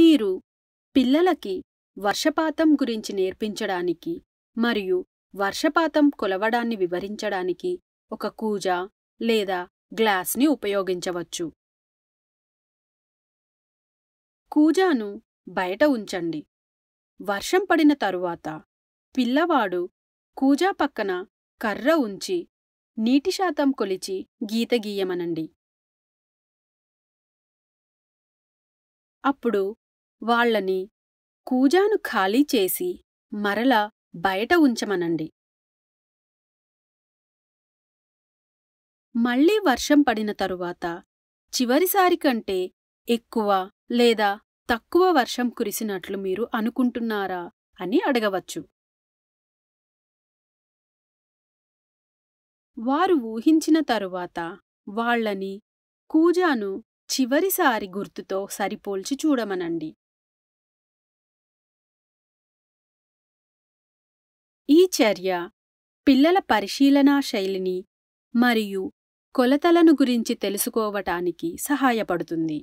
మీరు పిల్లలకి వర్షపాతం గురించి నేర్పించడానికి మరియు వర్షపాతం కొలవడాన్ని వివరించడానికి ఒక కూజ లేదా గ్లాస్ని ఉపయోగించవచ్చు కూజాను బయట ఉంచండి వర్షం పడిన తరువాత పిల్లవాడు కూజా పక్కన కర్ర ఉంచి నీటి శాతం కొలిచి గీత గీయమనండి అప్పుడు వాళ్లని కూజాను ఖాళీ చేసి మరల బయట ఉంచమనండి మళ్లీ వర్షం పడిన తరువాత చివరిసారి కంటే ఎక్కువ లేదా తక్కువ వర్షం కురిసినట్లు మీరు అనుకుంటున్నారా అని అడగవచ్చు వారు ఊహించిన తరువాత వాళ్లని కూజాను చివరిసారి గుర్తుతో సరిపోల్చి చూడమనండి ఈ చర్య పిల్లల పరిశీలనా శైలిని మరియు కొలతలను గురించి తెలుసుకోవటానికి సహాయపడుతుంది